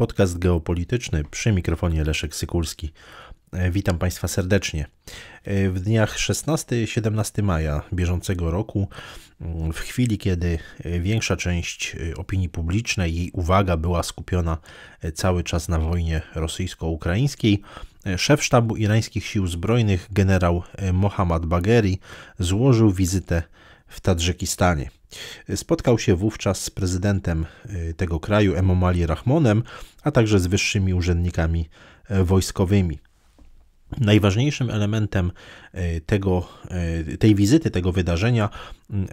Podcast geopolityczny przy mikrofonie Leszek Sykulski. E, witam Państwa serdecznie. E, w dniach 16-17 maja bieżącego roku, mm, w chwili kiedy e, większa część opinii publicznej, jej uwaga była skupiona cały czas na wojnie rosyjsko-ukraińskiej, szef sztabu irańskich sił zbrojnych generał Mohammad Bagheri złożył wizytę w Tadżykistanie. Spotkał się wówczas z prezydentem y, tego kraju, Emomali Rahmonem, a także z wyższymi urzędnikami e, wojskowymi. Najważniejszym elementem e, tego, e, tej wizyty, tego wydarzenia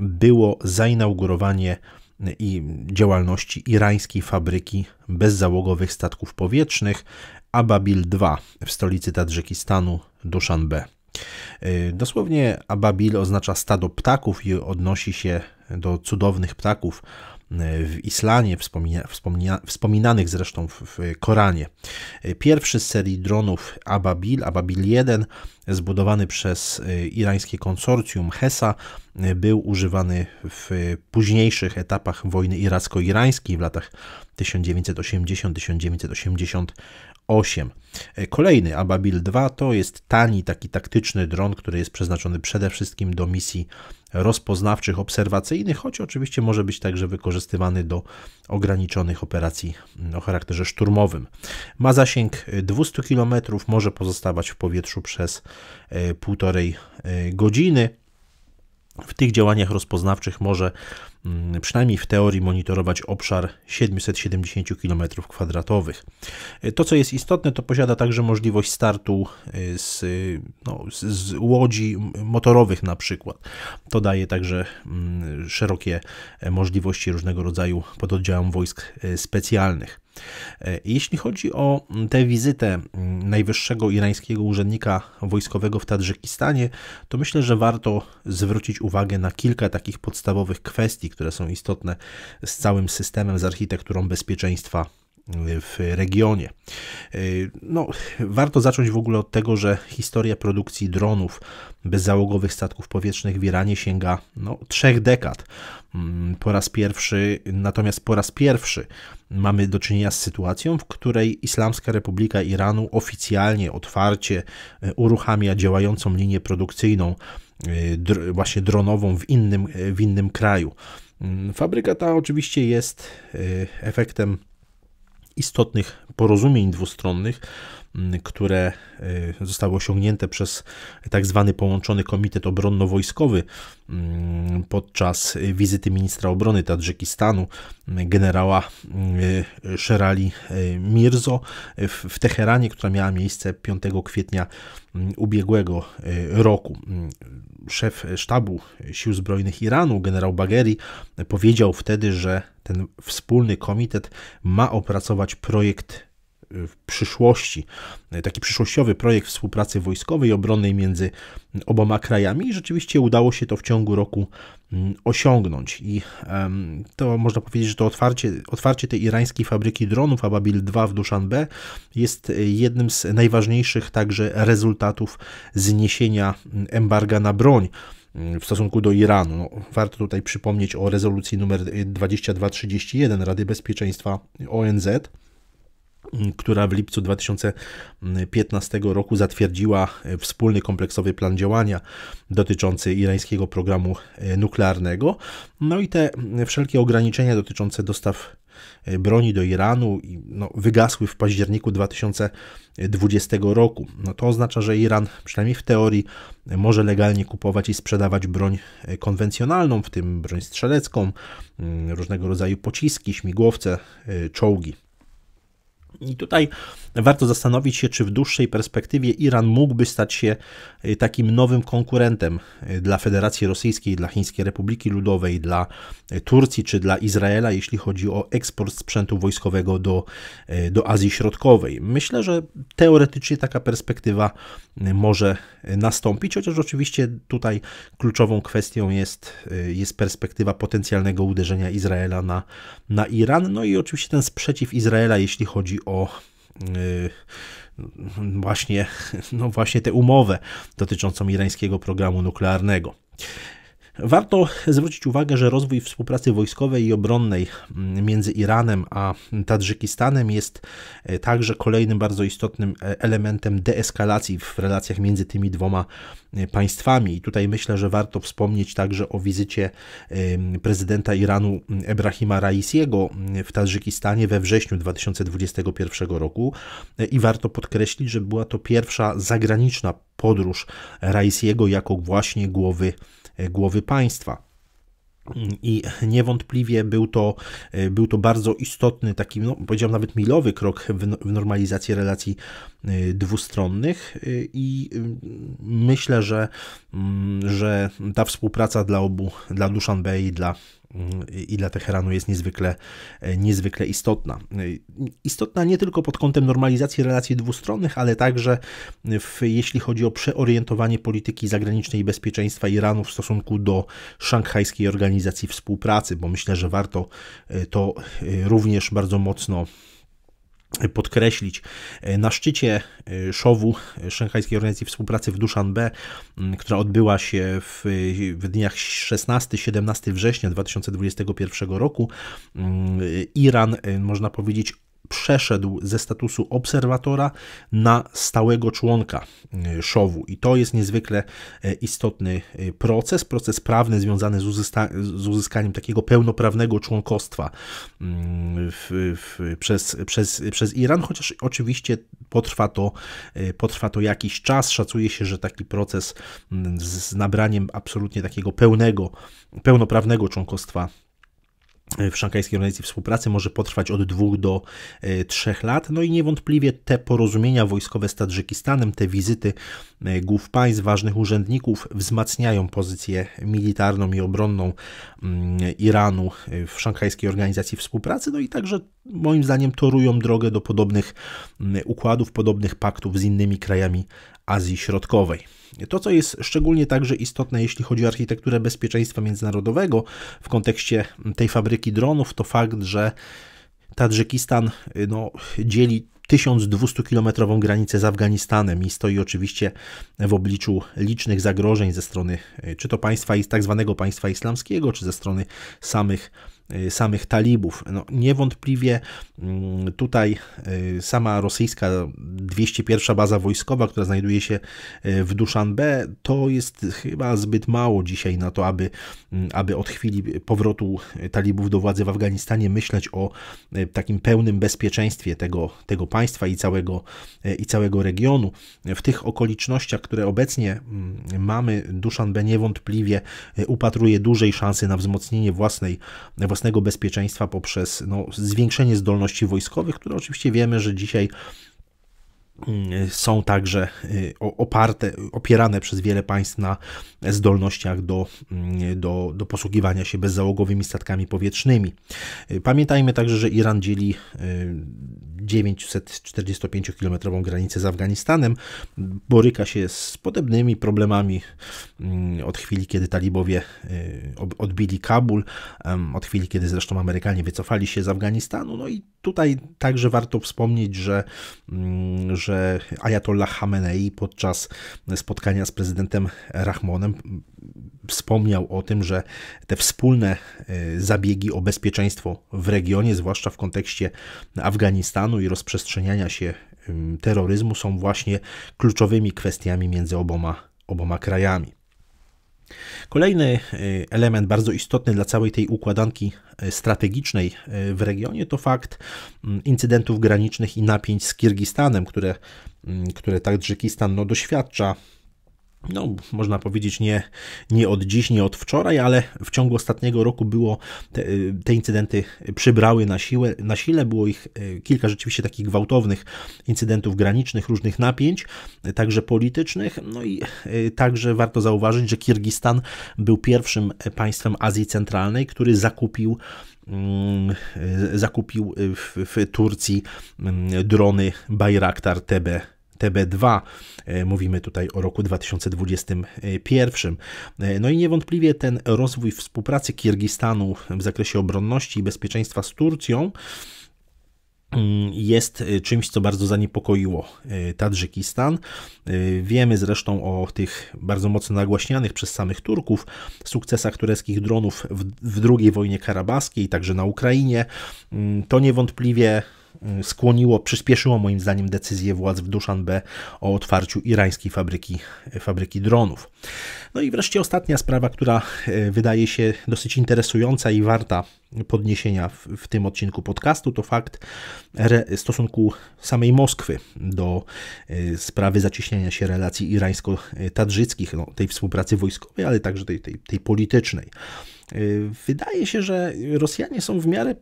było zainaugurowanie i działalności irańskiej fabryki bezzałogowych statków powietrznych Ababil II w stolicy Tadżykistanu Dushanbe. Y, dosłownie ababil oznacza stado ptaków i odnosi się do cudownych ptaków y, w Islanie, wspomina, wspomina, wspominanych zresztą w, w, Koranie. Y, pierwszy z serii dronów Ababil, Ababil 1, zbudowany przez irańskie konsorcjum HESA, był używany w późniejszych etapach wojny iracko-irańskiej w latach 1980-1988. 8. E, kolejny Ababil 2 to jest tani, taki taktyczny dron, który jest przeznaczony przede wszystkim do misji rozpoznawczych, obserwacyjnych, choć oczywiście może być także wykorzystywany do ograniczonych operacji mm, o charakterze szturmowym. Ma zasięg 200 e, km, może pozostawać w powietrzu przez e, półtorej godziny. W tych działaniach rozpoznawczych może Mm, przynajmniej w teorii monitorować obszar 770 km2. E, to, co jest istotne, to posiada także możliwość startu e, z, e, no, z łodzi motorowych na przykład. To daje także mm, szerokie możliwości różnego rodzaju pododdziałom wojsk specjalnych. Jeśli chodzi o mm, tę wizytę najwyższego irańskiego urzędnika wojskowego w Tadżykistanie, to myślę, że warto zwrócić uwagę na kilka takich podstawowych kwestii, które są istotne z całym systemem, z architekturą bezpieczeństwa w regionie. Y, no, warto zacząć w ogóle od tego, że historia produkcji dronów bezzałogowych statków powietrznych w Iranie sięga no, trzech dekad. Mm, po raz pierwszy, natomiast po raz pierwszy mamy do czynienia z sytuacją, w której Islamska Republika Iranu oficjalnie, otwarcie y, uruchamia działającą linię produkcyjną y, właśnie dronową w innym, w innym kraju. Fabryka ta oczywiście jest y, efektem istotnych porozumień dwustronnych, mm, które y, zostały osiągnięte przez tak zwany połączony komitet obronno-wojskowy mm, podczas wizyty ministra obrony Tadżykistanu, mm, generała y, Sherali y, Mirzo w Teheranie, która miała miejsce 5 kwietnia ubiegłego roku. Szef sztabu sił zbrojnych Iranu, generał Bagheri, powiedział wtedy, że ten wspólny komitet ma opracować projekt w przyszłości, taki przyszłościowy projekt współpracy wojskowej i obronnej między oboma krajami i rzeczywiście udało się to w ciągu roku mm, osiągnąć. I to można powiedzieć, że to otwarcie, otwarcie tej irańskiej fabryki dronów Ababil 2 w Dushanbe jest jednym z najważniejszych także rezultatów zniesienia mm, embarga na broń mm, w stosunku do Iranu. No, warto tutaj przypomnieć o rezolucji numer 2231 Rady Bezpieczeństwa ONZ która w lipcu 2015 roku zatwierdziła wspólny kompleksowy plan działania dotyczący irańskiego programu nuklearnego. No i te wszelkie ograniczenia dotyczące dostaw e, broni do Iranu no, wygasły w październiku 2020 roku. No, to oznacza, że Iran, przynajmniej w teorii, może legalnie kupować i sprzedawać broń e, konwencjonalną, w tym broń strzelecką, mm, różnego rodzaju pociski, śmigłowce, e, czołgi. I tutaj warto zastanowić się, czy w dłuższej perspektywie Iran mógłby stać się y, takim nowym konkurentem y, dla Federacji Rosyjskiej, dla Chińskiej Republiki Ludowej, dla y, Turcji czy dla Izraela, jeśli chodzi o eksport sprzętu wojskowego do, do Azji Środkowej. Myślę, że teoretycznie taka perspektywa może nastąpić, chociaż oczywiście tutaj kluczową kwestią jest, jest perspektywa potencjalnego uderzenia Izraela na, na Iran, no i oczywiście ten sprzeciw Izraela, jeśli chodzi o y, właśnie, no właśnie tę umowę dotyczącą irańskiego programu nuklearnego. Warto zwrócić uwagę, że rozwój współpracy wojskowej i obronnej mm, między Iranem a Tadżykistanem jest e, także kolejnym bardzo istotnym e, elementem deeskalacji w relacjach między tymi dwoma e, państwami. I tutaj myślę, że warto wspomnieć także o wizycie prezydenta Iranu Ebrahima Raisiego w Tadżykistanie we wrześniu 2021 roku. I warto podkreślić, że była to pierwsza zagraniczna podróż Raisiego jako właśnie głowy głowy państwa. I niewątpliwie był to, był to bardzo istotny, taki, no, powiedziałbym nawet milowy krok w, normalizacji relacji y, dwustronnych. Y, I y, myślę, że, mm, że ta współpraca dla obu, dla Dushanbe i dla i dla Teheranu jest niezwykle, e, niezwykle istotna. E, istotna nie tylko pod kątem normalizacji relacji dwustronnych, ale także w, jeśli chodzi o przeorientowanie polityki zagranicznej i bezpieczeństwa Iranu w stosunku do szanghajskiej organizacji współpracy, bo myślę, że warto e, to również bardzo mocno podkreślić. Na szczycie e, szowu e, Szanghajskiej Organizacji Współpracy w Dushanbe, która odbyła się w, w dniach 16-17 września 2021 roku, e, Iran, można powiedzieć, przeszedł ze statusu obserwatora na stałego członka e, szowu. I to jest niezwykle e, istotny e, proces, proces prawny związany z, uzyska z uzyskaniem takiego pełnoprawnego członkostwa mm, w, w, przez, przez, przez Iran, chociaż oczywiście potrwa to, potrwa to jakiś czas. Szacuje się, że taki proces z, mm, z nabraniem absolutnie takiego pełnego, pełnoprawnego członkostwa w szanghajskiej organizacji współpracy może potrwać od dwóch do e, trzech lat. No i niewątpliwie te porozumienia wojskowe z Tadżykistanem, te wizyty e, głów państw, ważnych urzędników wzmacniają pozycję militarną i obronną mm, Iranu e, w szanghajskiej organizacji współpracy. No i także moim zdaniem torują drogę do podobnych mm, układów, podobnych paktów z innymi krajami Azji Środkowej. To, co jest szczególnie także istotne, jeśli chodzi o architekturę bezpieczeństwa międzynarodowego w kontekście tej fabryki dronów, to fakt, że Tadżykistan no, dzieli 1200-kilometrową granicę z Afganistanem i stoi oczywiście w obliczu licznych zagrożeń ze strony e, czy to państwa, tak zwanego państwa islamskiego, czy ze strony samych Y, samych talibów. No, niewątpliwie mm, tutaj y, sama rosyjska 201 baza wojskowa, która znajduje się y, w Dushanbe, to jest chyba zbyt mało dzisiaj na to, aby, mm, aby od chwili powrotu talibów do władzy w Afganistanie myśleć o takim pełnym bezpieczeństwie tego, tego państwa i całego, i całego regionu. W tych okolicznościach, które obecnie mm, mamy, Duszanbe niewątpliwie e, upatruje dużej szansy na wzmocnienie własnej, własnego bezpieczeństwa poprzez no, zwiększenie zdolności wojskowych, które oczywiście wiemy, że dzisiaj mm, są także e, oparte, opierane przez wiele państw na zdolnościach do, mm, do, do posługiwania się bezzałogowymi statkami powietrznymi. E, pamiętajmy także, że Iran dzieli 945-kilometrową granicę z Afganistanem, boryka się z podobnymi problemami mm, od chwili, kiedy talibowie y, odbili Kabul, od chwili, kiedy zresztą Amerykanie wycofali się z Afganistanu. No i tutaj także warto wspomnieć, że, mm, że Ayatollah Khamenei podczas spotkania z prezydentem Rahmonem wspomniał o tym, że te wspólne y, zabiegi o bezpieczeństwo w regionie, zwłaszcza w kontekście Afganistanu i rozprzestrzeniania się terroryzmu, są właśnie kluczowymi kwestiami między oboma, oboma krajami. Kolejny y, element bardzo istotny dla całej tej układanki y, strategicznej w regionie to fakt incydentów granicznych i napięć z Kirgistanem, które, które Tadżykistan no, doświadcza no, można powiedzieć, nie, nie od dziś, nie od wczoraj, ale w ciągu ostatniego roku było, te, y, te, incydenty przybrały na, siłę, na sile, było ich y, kilka rzeczywiście takich gwałtownych incydentów granicznych, różnych napięć, y, także politycznych, no i także warto zauważyć, że Kirgistan był pierwszym państwem Azji Centralnej, który zakupił mm, zakupił w, w Turcji mm, drony Bayraktar TB TB2. E, mówimy tutaj o roku 2021. E, no i niewątpliwie ten rozwój współpracy Kirgistanu w zakresie obronności i bezpieczeństwa z Turcją mm, jest e, czymś, co bardzo zaniepokoiło Tadżykistan. Wiemy zresztą o tych bardzo mocno nagłaśnianych przez samych Turków sukcesach tureckich dronów w, w II wojnie karabaskiej, także na Ukrainie. Mm, to niewątpliwie skłoniło, przyspieszyło moim zdaniem decyzję władz w Dushanbe o otwarciu irańskiej fabryki, fabryki dronów. No i wreszcie ostatnia sprawa, która e, wydaje się dosyć interesująca i warta podniesienia w, w tym odcinku podcastu, to fakt re, stosunku samej Moskwy do y, sprawy zacieśniania się relacji irańsko-tadżyckich, no, tej współpracy wojskowej, ale także tej, tej, tej politycznej. E, wydaje się, że Rosjanie są w miarę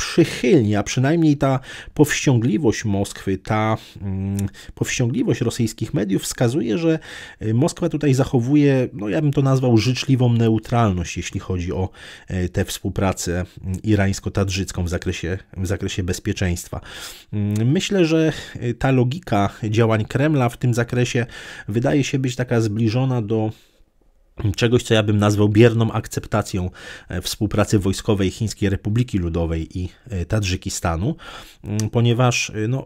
przychylnie, a przynajmniej ta powściągliwość Moskwy, ta mm, powściągliwość rosyjskich mediów wskazuje, że y, Moskwa tutaj zachowuje, no ja bym to nazwał życzliwą neutralność, jeśli chodzi o e, tę współpracę mm, irańsko-tadżycką w zakresie, w zakresie bezpieczeństwa. Mm, myślę, że y, ta logika działań Kremla w tym zakresie wydaje się być taka zbliżona do czegoś, co ja bym nazwał bierną akceptacją e, współpracy wojskowej Chińskiej Republiki Ludowej i e, Tadżykistanu, mm, ponieważ e, no,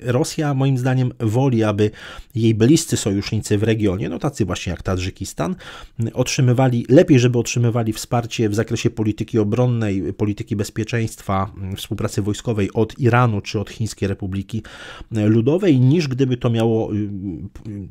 Rosja moim zdaniem woli, aby jej bliscy sojusznicy w regionie, no tacy właśnie jak Tadżykistan, mm, otrzymywali, lepiej żeby otrzymywali wsparcie w zakresie polityki obronnej, polityki bezpieczeństwa, mm, współpracy wojskowej od Iranu czy od Chińskiej Republiki Ludowej, niż gdyby to miało, y, y,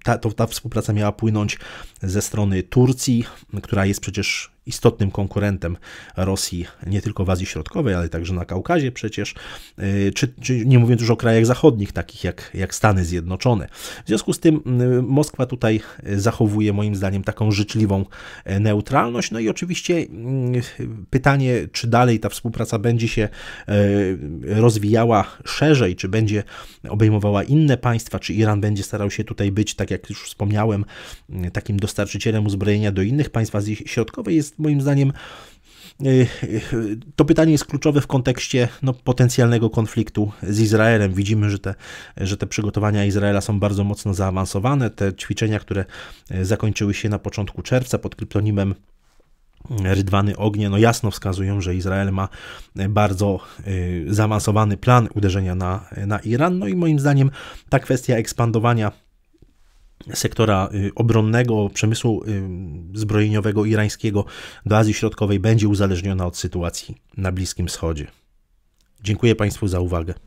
ta, to, ta współpraca miała płynąć ze strony Turcji, która jest przecież istotnym konkurentem Rosji nie tylko w Azji Środkowej, ale także na Kaukazie przecież, y, czy, czy nie mówiąc już o krajach zachodnich, takich jak, jak Stany Zjednoczone. W związku z tym y, Moskwa tutaj zachowuje moim zdaniem taką życzliwą e, neutralność. No i oczywiście y, pytanie, czy dalej ta współpraca będzie się e, rozwijała szerzej, czy będzie obejmowała inne państwa, czy Iran będzie starał się tutaj być, tak jak już wspomniałem, takim dostarczycielem uzbrojenia do innych państw Azji Środkowej, jest moim zdaniem y, y, to pytanie jest kluczowe w kontekście no, potencjalnego konfliktu z Izraelem. Widzimy, że te, że te przygotowania Izraela są bardzo mocno zaawansowane. Te ćwiczenia, które y, zakończyły się na początku czerwca pod kryptonimem Rydwany Ognie, no jasno wskazują, że Izrael ma bardzo zaawansowany plan uderzenia na, na Iran. No i moim zdaniem ta kwestia ekspandowania sektora y, obronnego, przemysłu y, zbrojeniowego irańskiego do Azji Środkowej będzie uzależniona od sytuacji na Bliskim Wschodzie. Dziękuję Państwu za uwagę.